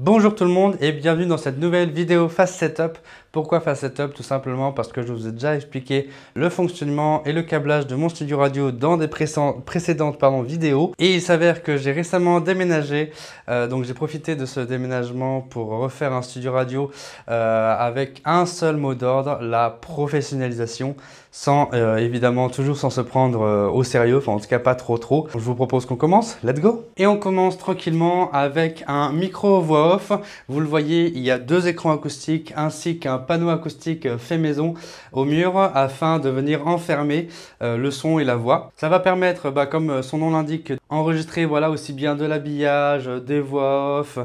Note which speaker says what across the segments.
Speaker 1: Bonjour tout le monde et bienvenue dans cette nouvelle vidéo Fast Setup. Pourquoi Fast Setup Tout simplement parce que je vous ai déjà expliqué le fonctionnement et le câblage de mon studio radio dans des précédentes vidéos. Et il s'avère que j'ai récemment déménagé, euh, donc j'ai profité de ce déménagement pour refaire un studio radio euh, avec un seul mot d'ordre, la professionnalisation sans euh, évidemment toujours sans se prendre euh, au sérieux, enfin en tout cas pas trop trop. je vous propose qu'on commence, let's go Et on commence tranquillement avec un micro voix off. Vous le voyez, il y a deux écrans acoustiques ainsi qu'un panneau acoustique euh, fait maison au mur afin de venir enfermer le son et la voix. Ça va permettre, bah, comme son nom l'indique, enregistrer voilà aussi bien de l'habillage, des voix off,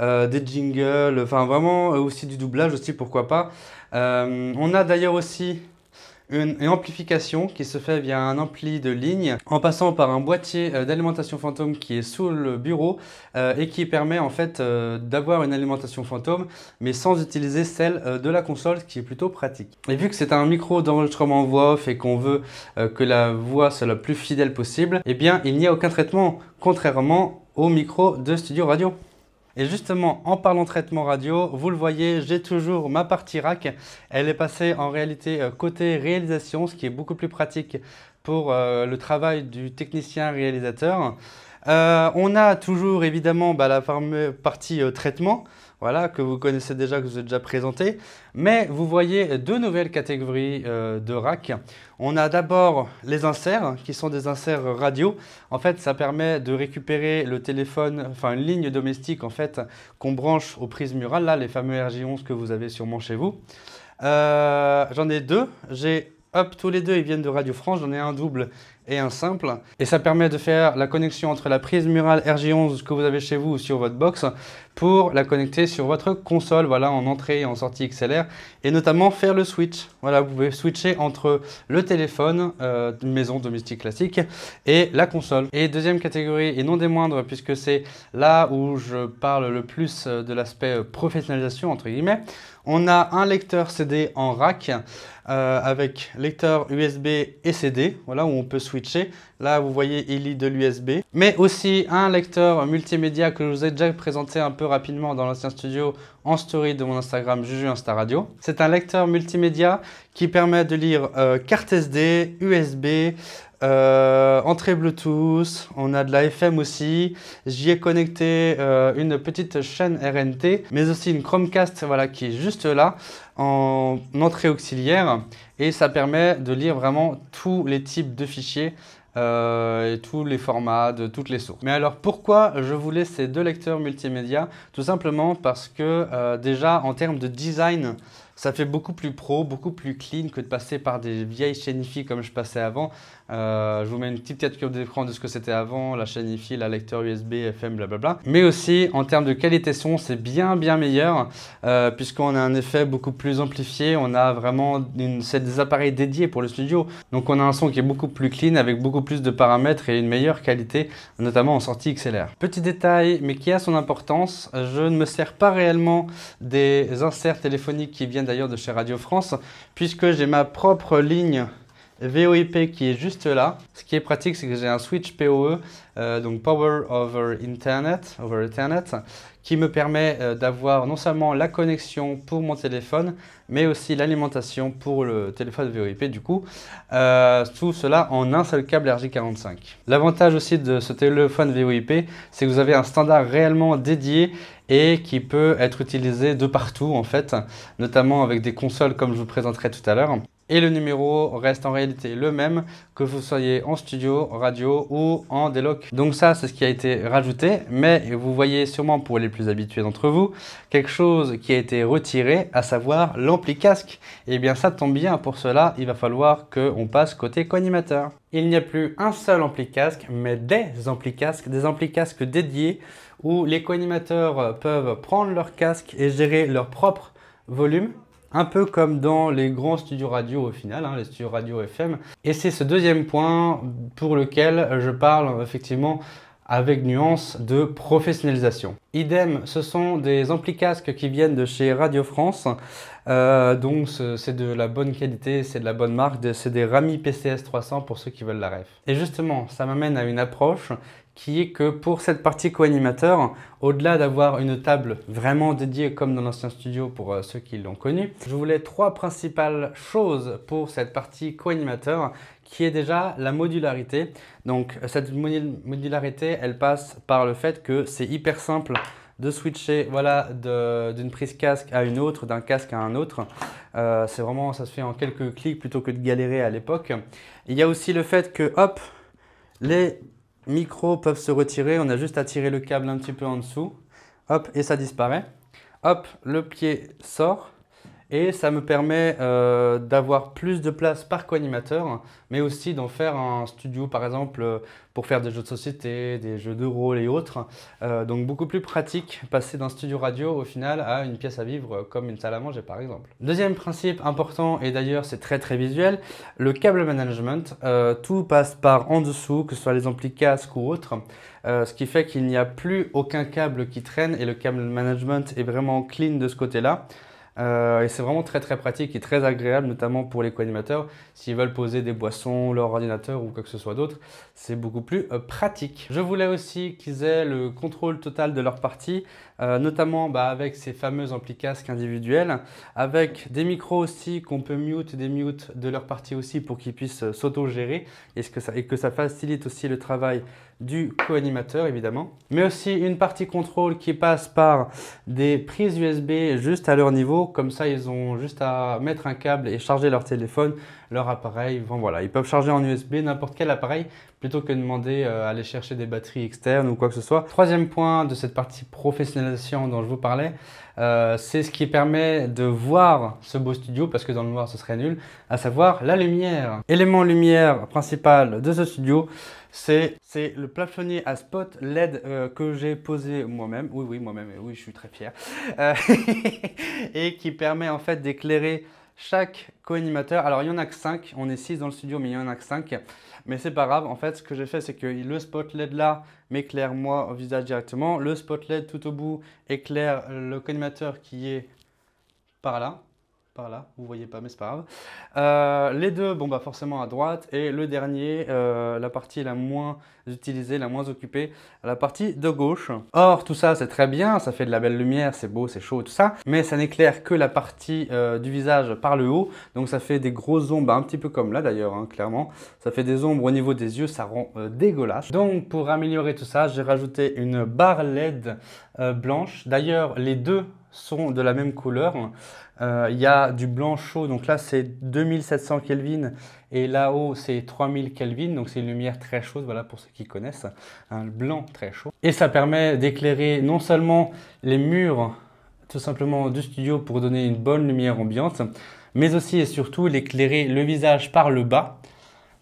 Speaker 1: des jingles, enfin vraiment aussi du doublage aussi pourquoi pas. on a d'ailleurs aussi une, amplification qui se fait via un ampli de ligne en passant par un boîtier euh, d'alimentation fantôme qui est sous le bureau euh, et qui permet en fait euh, d'avoir une alimentation fantôme mais sans utiliser celle de la console ce qui est plutôt pratique. Et vu que c'est un micro d'enregistrement voix off et qu'on veut que la voix soit la plus fidèle possible, eh bien il n'y a aucun traitement contrairement au micro de Studio Radio. Et justement, en parlant traitement radio, vous le voyez, j'ai toujours ma partie rack. Elle est passée en réalité euh, côté réalisation, ce qui est beaucoup plus pratique pour euh, le travail du technicien réalisateur. Euh, on a toujours évidemment bah, la partie traitement voilà, que vous connaissez déjà, que je vous ai déjà présenté. Mais vous voyez deux nouvelles catégories euh, de racks. On a d'abord les inserts, qui sont des inserts radio. En fait, ça permet de récupérer le téléphone, enfin une ligne domestique en fait, qu'on branche aux prises murales, là, les fameux RJ11 que vous avez sûrement chez vous. Euh, j'en ai deux. J'ai Hop, tous les deux, ils viennent de Radio France. J'en ai un double et un simple. Et ça permet de faire la connexion entre la prise murale RG11 que vous avez chez vous ou sur votre box pour la connecter sur votre console, voilà, en entrée et en sortie XLR, et notamment faire le switch. Voilà, vous pouvez switcher entre le téléphone, euh, maison domestique classique, et la console. Et deuxième catégorie, et non des moindres, puisque c'est là où je parle le plus euh, de l'aspect euh, professionnalisation, entre guillemets, on a un lecteur CD en rack euh, avec lecteur USB et CD, voilà où on peut switcher. Là, vous voyez, il lit de l'USB. Mais aussi un lecteur multimédia que je vous ai déjà présenté un peu rapidement dans l'ancien studio en story de mon Instagram Juju Insta Radio. C'est un lecteur multimédia qui permet de lire euh, carte SD, USB, euh, entrée Bluetooth, on a de la FM aussi. J'y ai connecté euh, une petite chaîne RNT, mais aussi une Chromecast voilà, qui est juste là en entrée auxiliaire. Et ça permet de lire vraiment tous les types de fichiers euh, et tous les formats de toutes les sources. Mais alors pourquoi je voulais ces deux lecteurs multimédia Tout simplement parce que déjà en termes de design, ça fait beaucoup plus pro, beaucoup plus clean que de passer par des vieilles chaînes IFI comme je passais avant. Euh, je vous mets une petite capture d'écran de ce que c'était avant, la chaîne IFI, la lecteur USB, FM, blablabla. Mais aussi, en termes de qualité son, c'est bien, bien meilleur, euh, puisqu'on a un effet beaucoup plus amplifié. On a vraiment une, des appareils dédiés pour le studio. Donc, on a un son qui est beaucoup plus clean, avec beaucoup plus de paramètres et une meilleure qualité, notamment en sortie XLR. Petit détail, mais qui a son importance, je ne me sers pas réellement des inserts téléphoniques qui viennent d'ailleurs de chez Radio France, puisque j'ai ma propre ligne VoIP qui est juste là. Ce qui est pratique, c'est que j'ai un switch PoE, euh, donc Power over Internet, over qui me permet euh, d'avoir non seulement la connexion pour mon téléphone, mais aussi l'alimentation pour le téléphone VoIP du coup. Euh, tout cela en un seul câble RJ45. L'avantage aussi de ce téléphone VoIP, c'est que vous avez un standard réellement dédié et qui peut être utilisé de partout en fait, notamment avec des consoles comme je vous présenterai tout à l'heure et le numéro reste en réalité le même que vous soyez en studio, radio ou en déloc. Donc ça, c'est ce qui a été rajouté, mais vous voyez sûrement pour les plus habitués d'entre vous, quelque chose qui a été retiré, à savoir l'ampli casque. Et eh bien ça tombe bien, pour cela, il va falloir qu'on passe côté co-animateur. Il n'y a plus un seul ampli casque, mais des ampli casques, des ampli casques dédiés où les co-animateurs peuvent prendre leur casque et gérer leur propre volume un peu comme dans les grands studios radio au final, hein, les studios radio FM. Et c'est ce deuxième point pour lequel je parle effectivement avec nuance de professionnalisation. Idem, ce sont des ampli casques qui viennent de chez Radio France. Euh, donc c'est de la bonne qualité, c'est de la bonne marque, c'est des Rami PCS 300 pour ceux qui veulent la ref. Et justement, ça m'amène à une approche qui est que pour cette partie co-animateur, au-delà d'avoir une table vraiment dédiée comme dans l'ancien studio pour euh, ceux qui l'ont connu, je voulais trois principales choses pour cette partie co-animateur qui est déjà la modularité. Donc euh, cette modularité, elle passe par le fait que c'est hyper simple de switcher voilà, d'une prise casque à une autre, d'un casque à un autre. Euh, c'est vraiment, ça se fait en quelques clics plutôt que de galérer à l'époque. Il y a aussi le fait que, hop, les micros peuvent se retirer. On a juste à tirer le câble un petit peu en dessous. Hop, et ça disparaît. Hop, le pied sort et ça me permet euh, d'avoir plus de place par co-animateur, mais aussi d'en faire un studio par exemple euh, pour faire des jeux de société, des jeux de rôle et autres. Euh, donc beaucoup plus pratique passer d'un studio radio au final à une pièce à vivre comme une salle à manger par exemple. Deuxième principe important et d'ailleurs c'est très très visuel, le câble management. tout passe par en dessous, que ce soit les amplis casque ou autres, ce qui fait qu'il n'y a plus aucun câble qui traîne et le câble management est vraiment clean de ce côté-là. Euh, et c'est vraiment très très pratique et très agréable, notamment pour les co-animateurs. S'ils veulent poser des boissons, leur ordinateur ou quoi que ce soit d'autre, c'est beaucoup plus euh, pratique. Je voulais aussi qu'ils aient le contrôle total de leur partie. Euh, notamment bah, avec ces fameuses ampli casques individuels, avec des micros aussi qu'on peut mute, des mute de leur partie aussi pour qu'ils puissent euh, s'auto-gérer et, et que ça facilite aussi le travail du co-animateur évidemment, mais aussi une partie contrôle qui passe par des prises USB juste à leur niveau, comme ça ils ont juste à mettre un câble et charger leur téléphone, leur appareil, voilà, ils peuvent charger en USB n'importe quel appareil plutôt que de demander euh, à aller chercher des batteries externes ou quoi que ce soit. Troisième point de cette partie professionnalisation dont je vous parlais, euh, c'est ce qui permet de voir ce beau studio, parce que dans le noir ce serait nul, à savoir la lumière. Élément lumière principal de ce studio, c'est le plafonnier à spot LED euh, que j'ai posé moi-même. Oui, oui, moi-même, oui, je suis très fier. et qui permet en fait d'éclairer chaque co-animateur, alors il y en a que 5, on est 6 dans le studio, mais il y en a que 5. Mais c'est pas grave, en fait, ce que j'ai fait, c'est que le spot LED là m'éclaire moi au visage directement. Le spot LED tout au bout éclaire le co-animateur qui est par là par là, vous voyez pas, mais c'est pas grave. Euh, les deux, bon bah forcément à droite, et le dernier, euh, la partie la moins utilisée, la moins occupée, la partie de gauche. Or, tout ça c'est très bien, ça fait de la belle lumière, c'est beau, c'est chaud, tout ça, mais ça n'éclaire que la partie euh, du visage par le haut, donc ça fait des grosses ombres, un petit peu comme là d'ailleurs, hein, clairement, ça fait des ombres au niveau des yeux, ça rend dégueulasse. Donc pour améliorer tout ça, j'ai rajouté une barre LED blanche, d'ailleurs les deux sont de la même couleur. Euh, il y a du blanc chaud, donc là c'est 2700 Kelvin et là-haut c'est 3000 Kelvin, donc c'est une lumière très chaude, voilà pour ceux qui connaissent, un blanc très chaud. Et ça permet d'éclairer non seulement les murs tout simplement du studio pour donner une bonne lumière ambiante, mais aussi et surtout d'éclairer le visage par le bas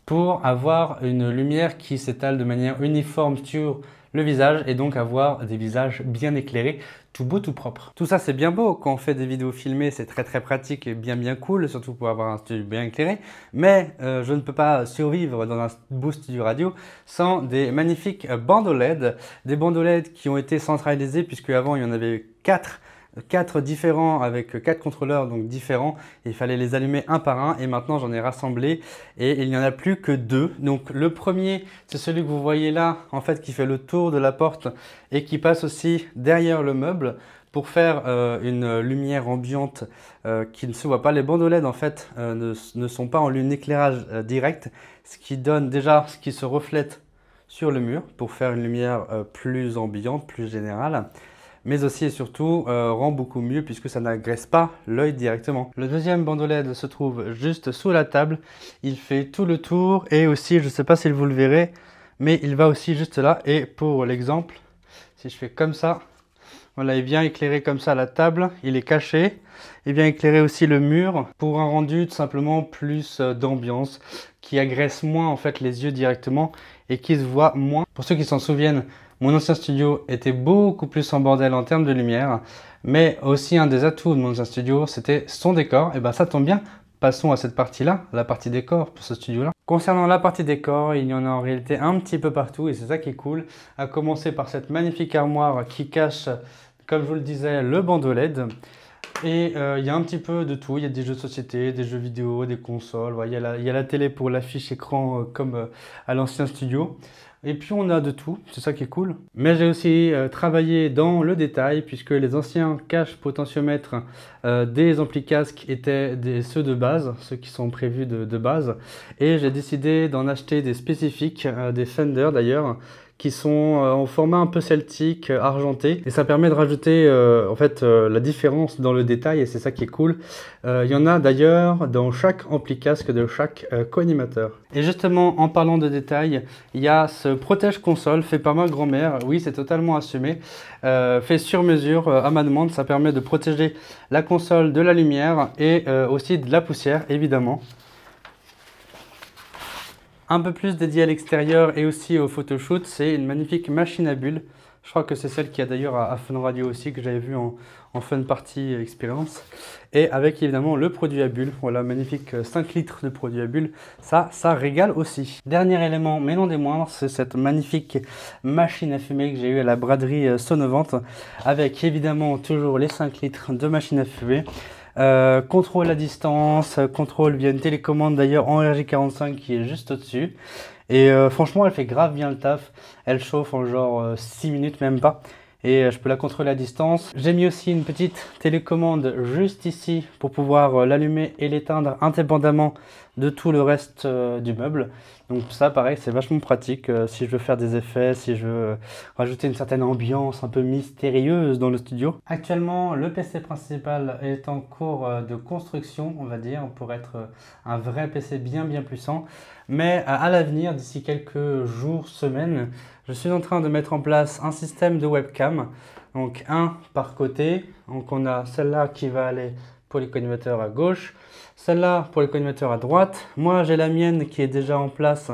Speaker 1: pour avoir une lumière qui s'étale de manière uniforme sur le visage et donc avoir des visages bien éclairés, tout beau, tout propre. Tout ça c'est bien beau, quand on fait des vidéos filmées c'est très très pratique et bien bien cool, surtout pour avoir un studio bien éclairé, mais euh, je ne peux pas survivre dans un beau du radio sans des magnifiques bandes LED, des bandes e qui ont été centralisées puisque avant il y en avait 4 quatre différents avec quatre contrôleurs donc différents. Il fallait les allumer un par un et maintenant j'en ai rassemblé et il n'y en a plus que deux. Donc le premier, c'est celui que vous voyez là en fait qui fait le tour de la porte et qui passe aussi derrière le meuble pour faire euh, une lumière ambiante euh, qui ne se voit pas. Les bandes LED en fait euh, ne, sont pas en lune d'éclairage direct, ce qui donne déjà ce qui se reflète sur le mur pour faire une lumière plus ambiante, plus générale mais aussi et surtout euh, rend beaucoup mieux puisque ça n'agresse pas l'œil directement. Le deuxième bandeau LED se trouve juste sous la table, il fait tout le tour et aussi, je ne sais pas si vous le verrez, mais il va aussi juste là et pour l'exemple, si je fais comme ça, voilà, il vient éclairer comme ça la table, il est caché. Il vient éclairer aussi le mur pour un rendu tout simplement plus euh, d'ambiance qui agresse moins en fait les yeux directement et qui se voit moins. Pour ceux qui s'en souviennent, mon ancien studio était beaucoup plus en bordel en termes de lumière, mais aussi un des atouts de mon ancien studio, c'était son décor. Et eh ben ça tombe bien, passons à cette partie-là, la partie décor pour ce studio-là. Concernant la partie décor, il y en a en réalité un petit peu partout et c'est ça qui est cool. À commencer par cette magnifique armoire qui cache, comme je vous le disais, le bandeau LED. Et euh, il y a un petit peu de tout. Il y a des jeux de société, des jeux vidéo, des consoles. Il y, a la télé pour l'affiche écran euh, comme euh, à l'ancien studio. Et puis on a de tout, c'est ça qui est cool. Mais j'ai aussi travaillé dans le détail puisque les anciens caches potentiomètres des amplis casques étaient des, ceux de base, ceux qui sont prévus de, de base. Et j'ai décidé d'en acheter des spécifiques, des Fender d'ailleurs, qui sont en euh, format un peu celtique, euh, argenté. Et ça permet de rajouter euh, en fait la différence dans le détail et c'est ça qui est cool. Il y en a d'ailleurs dans chaque ampli-casque de chaque co-animateur. Et justement, en parlant de détails, il y a ce protège console fait par ma grand-mère. Oui, c'est totalement assumé. fait sur mesure à ma demande. Ça permet de protéger la console de la lumière et aussi de la poussière, évidemment un peu plus dédié à l'extérieur et aussi au photoshoot. C'est une magnifique machine à bulles. Je crois que c'est celle qu'il y a d'ailleurs à, Fun Radio aussi, que j'avais vu en, en, Fun Party Experience. Et avec évidemment le produit à bulles. Voilà, magnifique 5 euh, litres de produit à bulles. Ça, ça régale aussi. Dernier élément, mais non des moindres, c'est cette magnifique machine à fumer que j'ai eu à la braderie euh, Sonovante. Avec évidemment toujours les 5 litres de machine à fumer. Euh, contrôle à distance, euh, contrôle via une télécommande d'ailleurs en RG45 qui est juste au-dessus. Et euh, franchement, elle fait grave bien le taf. Elle chauffe en genre 6 minutes, même pas. Et je peux la contrôler à distance. J'ai mis aussi une petite télécommande juste ici pour pouvoir l'allumer et l'éteindre indépendamment de tout le reste euh, du meuble. Donc ça, pareil, c'est vachement pratique. Euh, si je veux faire des effets, si je veux rajouter une certaine ambiance un peu mystérieuse dans le studio. Actuellement, le PC principal est en cours euh, de construction, on va dire, pour être un vrai PC bien bien puissant. Mais à l'avenir, d'ici quelques jours, semaines, je suis en train de mettre en place un système de webcam. Donc un par côté. Donc on a celle-là qui va aller pour les collimateurs à gauche, celle-là pour les collimateurs à droite. Moi, j'ai la mienne qui est déjà en place,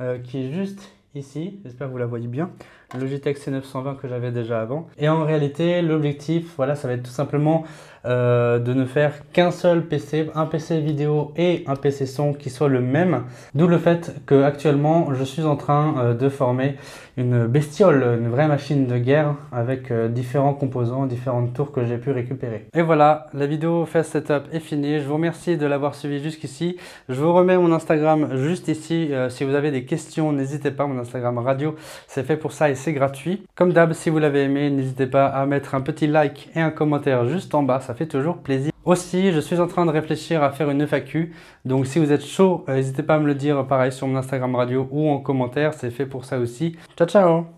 Speaker 1: euh, qui est juste ici, j'espère que vous la voyez bien, Logitech C920 que j'avais déjà avant. Et en réalité, l'objectif, voilà, ça va être tout simplement euh, de ne faire qu'un seul PC, un PC vidéo et un PC son qui soit le même. D'où le fait que actuellement, je suis en train euh, de former une bestiole, une vraie machine de guerre avec euh, différents composants, différentes tours que j'ai pu récupérer. Et voilà, la vidéo Fast Setup est finie. Je vous remercie de l'avoir suivi jusqu'ici. Je vous remets mon Instagram juste ici. si vous avez des questions, n'hésitez pas. Mon Instagram Radio. C'est fait pour ça et c'est gratuit. Comme d'hab, si vous l'avez aimé, n'hésitez pas à mettre un petit like et un commentaire juste en bas, ça fait toujours plaisir. Aussi, je suis en train de réfléchir à faire une FAQ. Donc si vous êtes chaud, euh, n'hésitez pas à me le dire pareil sur mon Instagram Radio ou en commentaire, c'est fait pour ça aussi. Ciao ciao